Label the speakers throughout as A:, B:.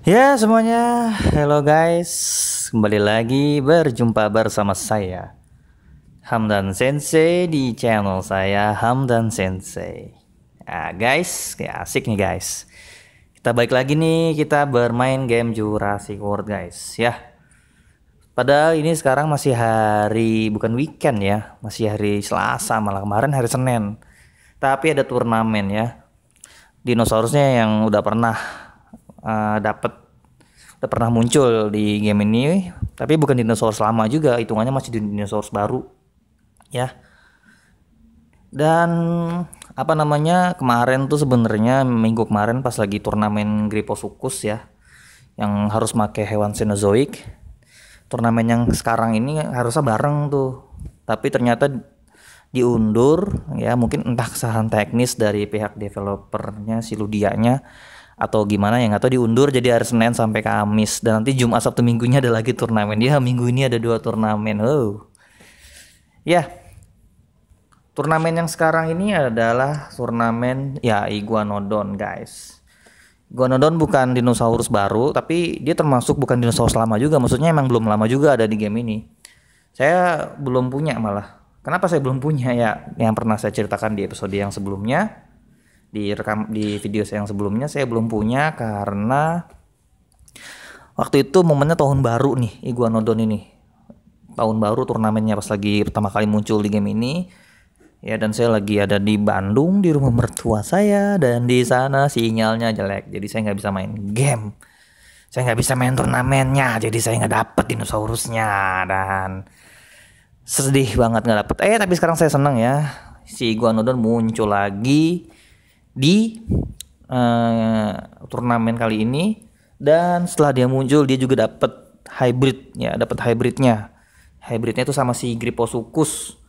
A: Ya semuanya, hello guys, kembali lagi berjumpa bersama saya Hamdan Sensei di channel saya Hamdan Sensei. Nah, guys, kayak asik nih guys. Kita balik lagi nih, kita bermain game Jurassic World guys, ya. Padahal ini sekarang masih hari bukan weekend ya, masih hari Selasa malah kemarin hari Senin. Tapi ada turnamen ya. Dinosaurusnya yang udah pernah Eh, dapat udah pernah muncul di game ini tapi bukan dinosaurus lama juga hitungannya masih dinosaurus baru ya dan apa namanya kemarin tuh sebenarnya minggu kemarin pas lagi turnamen Griposukus ya yang harus pakai hewan Cenozoic turnamen yang sekarang ini harusnya bareng tuh tapi ternyata diundur ya mungkin entah kesalahan teknis dari pihak developernya si Ludianya atau gimana yang atau diundur jadi hari Senin sampai Kamis dan nanti Jumat Sabtu Minggunya ada lagi turnamen ya minggu ini ada dua turnamen oh ya turnamen yang sekarang ini adalah turnamen ya iguanodon guys iguanodon bukan dinosaurus baru tapi dia termasuk bukan dinosaurus lama juga maksudnya emang belum lama juga ada di game ini saya belum punya malah kenapa saya belum punya ya yang pernah saya ceritakan di episode yang sebelumnya di rekam di video saya yang sebelumnya saya belum punya karena waktu itu momennya tahun baru nih Iguanodon ini tahun baru turnamennya pas lagi pertama kali muncul di game ini ya dan saya lagi ada di Bandung di rumah mertua saya dan di sana sinyalnya jelek jadi saya nggak bisa main game saya nggak bisa main turnamennya jadi saya nggak dapet dinosaurusnya dan sedih banget nggak dapet eh tapi sekarang saya seneng ya si Iguanodon muncul lagi di uh, turnamen kali ini dan setelah dia muncul dia juga dapat hybrid ya dapat hybridnya hybridnya itu sama si Griposukus,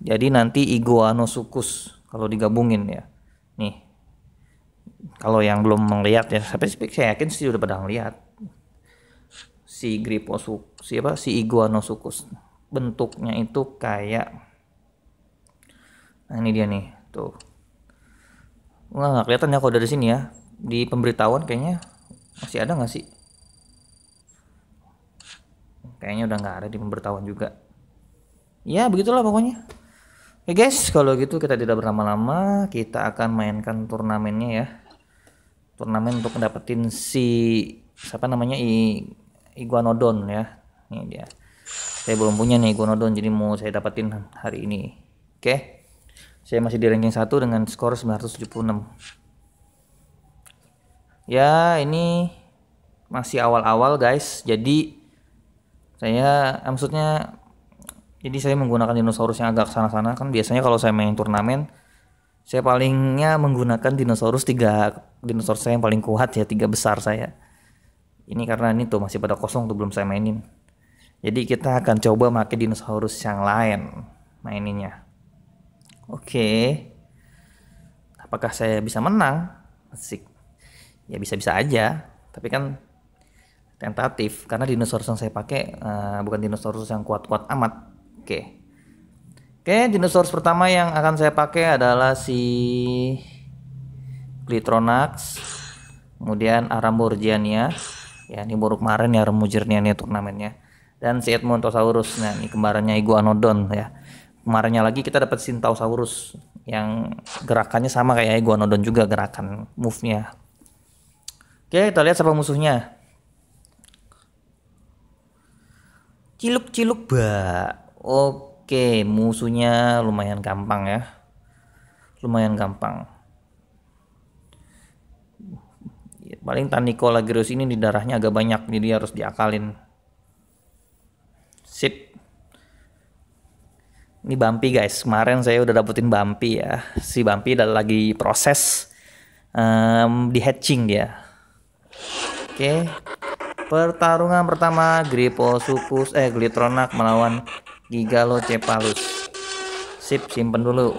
A: jadi nanti Iguanosuchus kalau digabungin ya nih kalau yang belum melihat ya tapi saya yakin sih udah pada ngelihat si Griposuk siapa si Iguanosuchus bentuknya itu kayak nah ini dia nih tuh Wah, nggak kelihatan ya kalau dari sini ya. Di pemberitahuan kayaknya masih ada nggak sih? Kayaknya udah nggak ada di pemberitahuan juga. Ya, begitulah pokoknya. Oke ya, guys, kalau gitu kita tidak berlama-lama, kita akan mainkan turnamennya ya. Turnamen untuk mendapatkan si siapa namanya I, Iguanodon ya. Ini dia. Saya belum punya nih Iguanodon, jadi mau saya dapetin hari ini. Oke. Okay? Saya masih di ranking 1 dengan skor 976. Ya, ini masih awal-awal guys. Jadi saya eh, maksudnya jadi saya menggunakan dinosaurus yang agak sana-sana kan biasanya kalau saya main turnamen saya palingnya menggunakan dinosaurus tiga dinosaurus saya yang paling kuat ya tiga besar saya ini karena ini tuh masih pada kosong tuh belum saya mainin jadi kita akan coba pakai dinosaurus yang lain maininnya Oke. Okay. Apakah saya bisa menang? Asik. Ya bisa-bisa aja, tapi kan tentatif karena dinosaurus yang saya pakai uh, bukan dinosaurus yang kuat-kuat amat. Oke. Okay. Oke, okay, dinosaurus pertama yang akan saya pakai adalah si Glitronax. Kemudian Aramurgiania. Ya, ini buruk kemarin ya Aramurgiania turnamennya. Dan si Edmontosaurus. Nah, ini kembarannya Iguanodon ya kemarinnya lagi kita dapat Sintausaurus yang gerakannya sama kayak Iguanodon juga gerakan move-nya. Oke, kita lihat siapa musuhnya. Ciluk-ciluk ba. Oke, musuhnya lumayan gampang ya. Lumayan gampang. Ya, paling Taniko Girus ini di darahnya agak banyak jadi harus diakalin. Sip. Ini Bampi guys, kemarin saya udah dapetin Bampi ya. Si Bampi udah lagi proses um, di hatching dia. Oke. Okay. Pertarungan pertama Gripo Sukus eh Glitronak melawan Gigalo Cepalus. Sip, simpen dulu.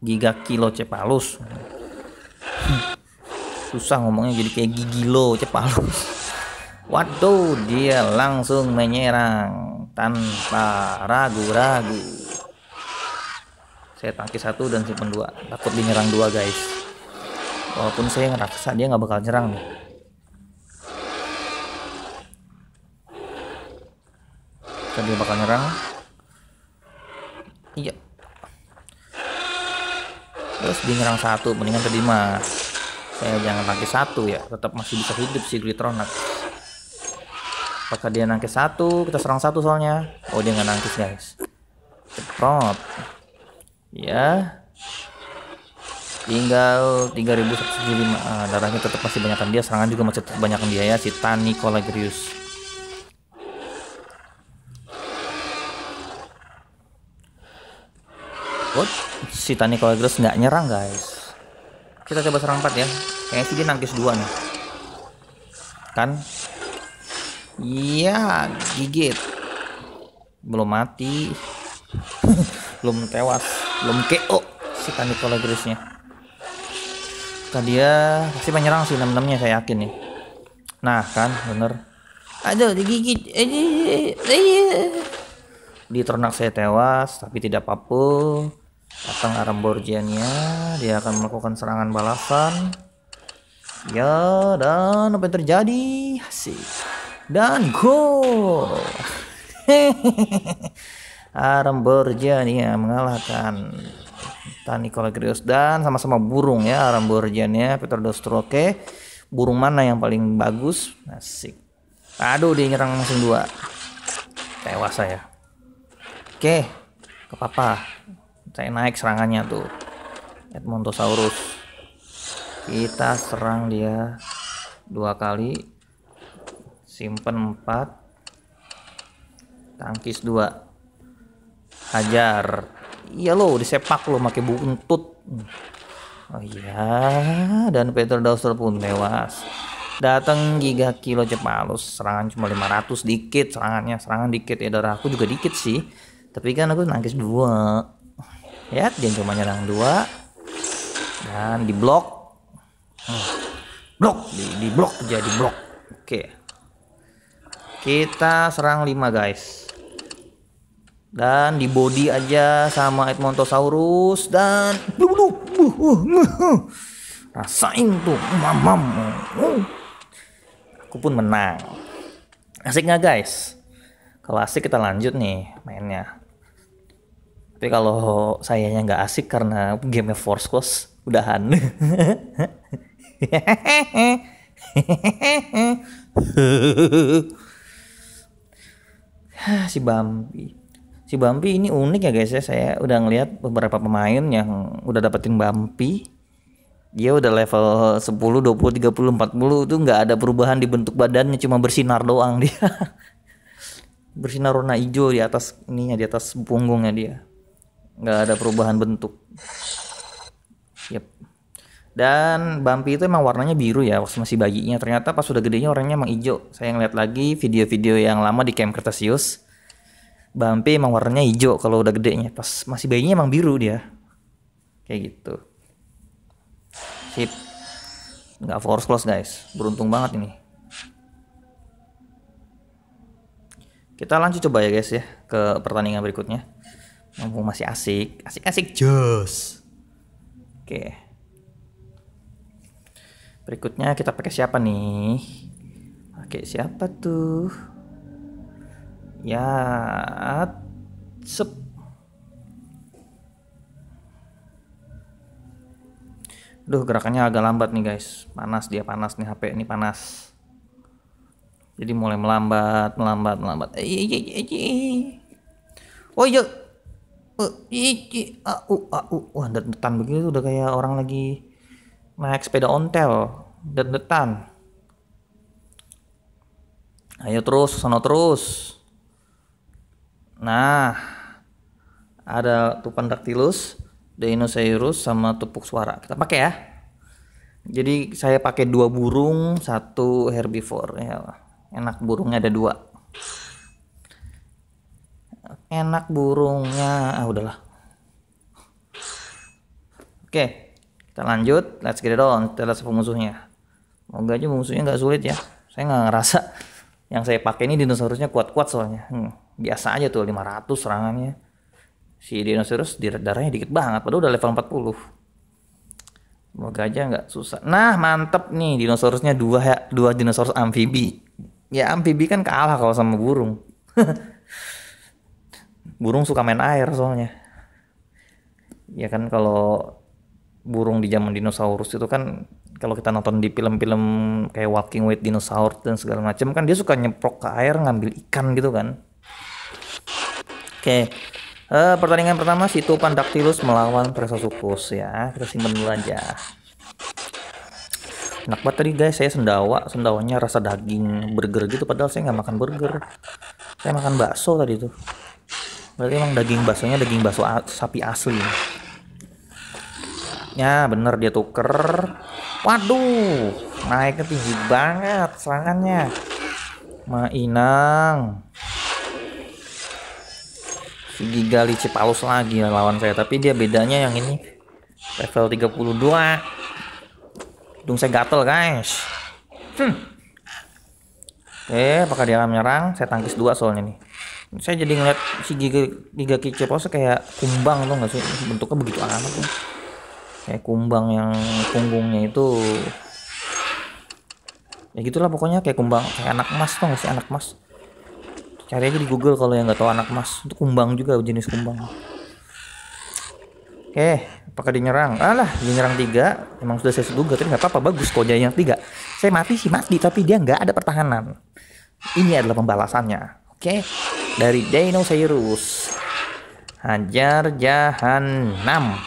A: Giga Kilo Cepalus. Susah ngomongnya jadi kayak Gigilo Cepalus. Waduh, dia langsung menyerang tanpa ragu-ragu saya tangki satu dan simpen dua takut dinyerang dua guys walaupun saya ngerasa dia nggak bakal nyerang nih Dan dia bakal nyerang iya terus dia nyerang satu mendingan tadi mah saya jangan tangki satu ya tetap masih bisa hidup si Gritronak Apakah dia nangkis satu? Kita serang satu soalnya. Oh dia nggak nangkis guys. Ceprot. Ya. Tinggal 3175. Ah, darahnya tetap masih banyakkan dia. Serangan juga masih tetap banyakkan dia ya. Si Tani Colagrius. What? Si Tani Colagrius nggak nyerang guys. Kita coba serang 4 ya. Kayaknya sih dia nangkis dua nih. Kan Iya, gigit. Belum mati. belum tewas, belum KO si Kanikola Grisnya. Kan dia pasti menyerang sih 66-nya saya yakin nih. Nah, kan bener. Aduh, digigit. Eh, eh, eh, Di ternak saya tewas, tapi tidak apa-apa. Datang arah Borgiannya, dia akan melakukan serangan balasan. Ya, dan apa yang terjadi? sih? dan gol. Borjan ya mengalahkan Tani Kolegrius dan sama-sama burung ya ya Peter Dostroke. Burung mana yang paling bagus? Asik. Aduh dia nyerang langsung dua. Tewas saya. Oke, ke papa. Saya naik serangannya tuh. Edmontosaurus. Kita serang dia dua kali simpen 4 tangkis 2 hajar iya lo disepak lo pakai buntut oh iya dan Peter Dawson pun tewas datang giga kilo cepat cepalus serangan cuma 500 dikit serangannya serangan dikit ya darah aku juga dikit sih tapi kan aku nangkis dua ya dia cuma nyerang dua dan di blok hmm. blok di, di blok jadi blok oke okay. Kita serang 5 guys. Dan di body aja sama Edmontosaurus dan rasain tuh mamam. Aku pun menang. Asik nggak guys? Kalau asik kita lanjut nih mainnya. Tapi kalau sayanya nggak asik karena game force close udahan. si Bambi. Si Bambi ini unik ya guys ya. Saya udah ngelihat beberapa pemain yang udah dapetin Bambi. Dia udah level 10, 20, 30, 40 itu nggak ada perubahan di bentuk badannya, cuma bersinar doang dia. bersinar warna hijau di atas ininya, di atas punggungnya dia. Nggak ada perubahan bentuk. Yep. Dan Bumpy itu emang warnanya biru ya waktu masih bayinya. Ternyata pas sudah gedenya orangnya emang hijau. Saya ngeliat lagi video-video yang lama di Camp Cretaceous. Bumpy emang warnanya hijau kalau udah gedenya. Pas masih bayinya emang biru dia. Kayak gitu. Sip. Nggak force close guys. Beruntung banget ini. Kita lanjut coba ya guys ya ke pertandingan berikutnya. Mumpung masih asik. Asik-asik jus. Oke. Okay. Berikutnya kita pakai siapa nih? Pakai siapa tuh? Ya, sup Duh, gerakannya agak lambat nih guys. Panas dia panas nih HP ini panas. Jadi mulai melambat, melambat, melambat. Eh, eh, eh, oh iya. Uh, uh, uh, uh, uh, uh, uh, uh, uh, uh, uh, uh, uh, uh, uh, uh, uh, uh, uh, uh, naik sepeda ontel det detan ayo terus sana terus nah ada tupan dactylus deinosaurus sama tupuk suara kita pakai ya jadi saya pakai dua burung satu herbivore ya enak burungnya ada dua enak burungnya ah udahlah oke okay. Kita lanjut, let's get it on. Kita lihat siapa musuhnya. Moga aja musuhnya nggak sulit ya. Saya nggak ngerasa yang saya pakai ini dinosaurusnya kuat-kuat soalnya. Hmm, biasa aja tuh 500 serangannya. Si dinosaurus darahnya dikit banget, padahal udah level 40. Semoga aja nggak susah. Nah mantep nih dinosaurusnya dua ya, dua dinosaurus amfibi. Ya amfibi kan kalah kalau sama burung. burung suka main air soalnya. Ya kan kalau burung di zaman dinosaurus itu kan kalau kita nonton di film-film kayak Walking with Dinosaur dan segala macam kan dia suka nyeprok ke air ngambil ikan gitu kan. Oke. Uh, pertandingan pertama Situ Pandactylus melawan Presasuchus ya. Kita simpen dulu aja. Enak banget tadi guys, saya sendawa, sendawanya rasa daging burger gitu padahal saya nggak makan burger. Saya makan bakso tadi tuh. Berarti emang daging baksonya daging bakso sapi asli. Ya bener dia tuker. Waduh, naiknya tinggi banget serangannya. Mainang. Si Giga cipalus lagi lawan saya. Tapi dia bedanya yang ini level 32. Hidung saya gatel guys. Hmm. Oke, eh, apakah dia akan menyerang? Saya tangkis dua soalnya nih saya jadi ngeliat si giga giga kicil kayak kumbang tuh nggak sih bentuknya begitu aneh tuh kayak kumbang yang punggungnya itu ya gitulah pokoknya kayak kumbang kayak anak emas tuh nggak sih anak emas cari aja di Google kalau yang nggak tahu anak emas itu kumbang juga jenis kumbang oke apakah dinyerang alah dinyerang tiga emang sudah saya sebut tapi nggak apa-apa bagus kok yang tiga saya mati sih mati tapi dia nggak ada pertahanan ini adalah pembalasannya oke dari Dino Dinosaurus hajar jahanam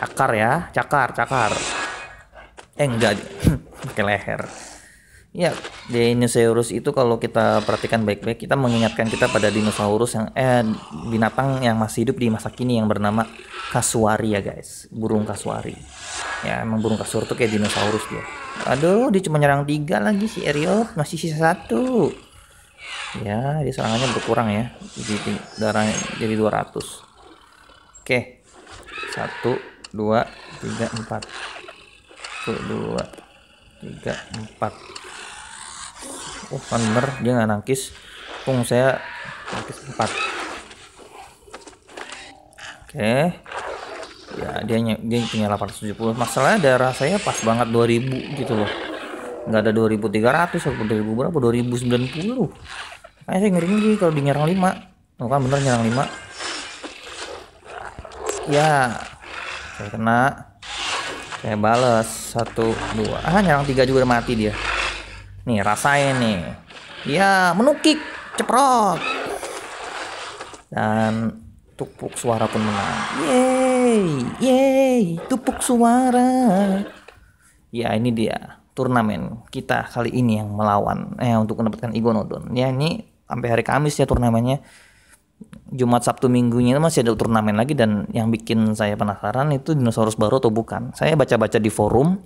A: Cakar ya, cakar, cakar. Eh enggak, pakai leher. Ya, dinosaurus itu kalau kita perhatikan baik-baik, kita mengingatkan kita pada dinosaurus yang eh binatang yang masih hidup di masa kini yang bernama kasuari ya guys, burung kasuari. Ya, emang burung kasuari tuh kayak dinosaurus dia. Aduh, dia cuma nyerang tiga lagi si Eriot, masih sisa satu. Ya, dia serangannya berkurang ya, jadi darahnya jadi 200. Oke, satu, dua tiga empat satu dua tiga empat oh kan bener dia nggak nangkis pung saya nangkis empat oke okay. ya dia dia punya 870 masalahnya daerah saya pas banget 2000 gitu loh nggak ada 2300 atau 2000 berapa 2090 makanya saya ngeri sih kalau di nyerang 5 oh, kan bener nyerang 5 ya Oke, kena. Oke, bales. Satu, dua. Ah, nyerang tiga juga udah mati dia. Nih, rasain nih. Iya, menukik. Ceprot. Dan tupuk suara pun menang. Yeay, yeay, tupuk suara. Ya, ini dia turnamen kita kali ini yang melawan eh untuk mendapatkan Igonodon. Ya, ini sampai hari Kamis ya turnamennya. Jumat Sabtu Minggunya itu masih ada turnamen lagi dan yang bikin saya penasaran itu dinosaurus baru atau bukan. Saya baca-baca di forum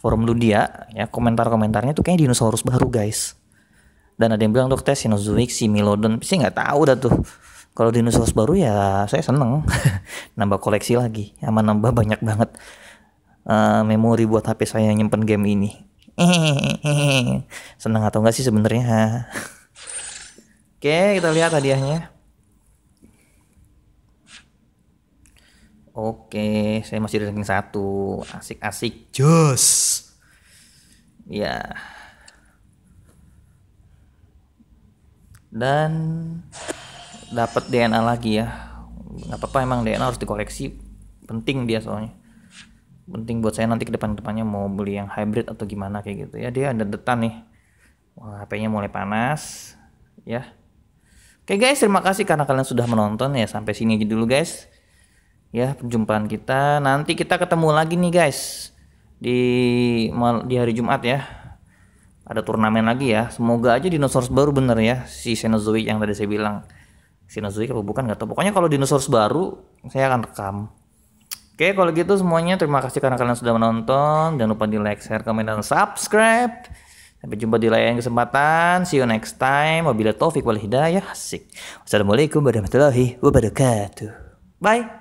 A: forum Ludia ya komentar-komentarnya tuh kayaknya dinosaurus baru guys. Dan ada yang bilang tuh tes Sinozoic, Milodon. saya nggak tahu dah tuh. Kalau dinosaurus baru ya saya seneng nambah koleksi lagi, sama nambah banyak banget uh, memori buat HP saya nyimpen game ini. Seneng atau enggak sih sebenarnya? Oke, kita lihat hadiahnya. Oke, saya masih di ranking satu. Asik-asik. Jos. Ya. Dan dapat DNA lagi ya. Gak apa-apa emang DNA harus dikoleksi. Penting dia soalnya. Penting buat saya nanti ke depan-depannya mau beli yang hybrid atau gimana kayak gitu ya. Dia ada detan nih. Wah, HP-nya mulai panas. Ya. Oke guys, terima kasih karena kalian sudah menonton ya. Sampai sini aja dulu guys ya perjumpaan kita. Nanti kita ketemu lagi nih guys di di hari Jumat ya. Ada turnamen lagi ya. Semoga aja dinosaurus baru bener ya si Cenozoic yang tadi saya bilang. Cenozoic apa bukan nggak tahu. Pokoknya kalau dinosaurus baru saya akan rekam. Oke, kalau gitu semuanya terima kasih karena kalian sudah menonton. Jangan lupa di like, share, komen, dan subscribe. Sampai jumpa di lain kesempatan. See you next time. Wabillahi taufik wal hidayah. Asik. Wassalamualaikum warahmatullahi wabarakatuh. Bye.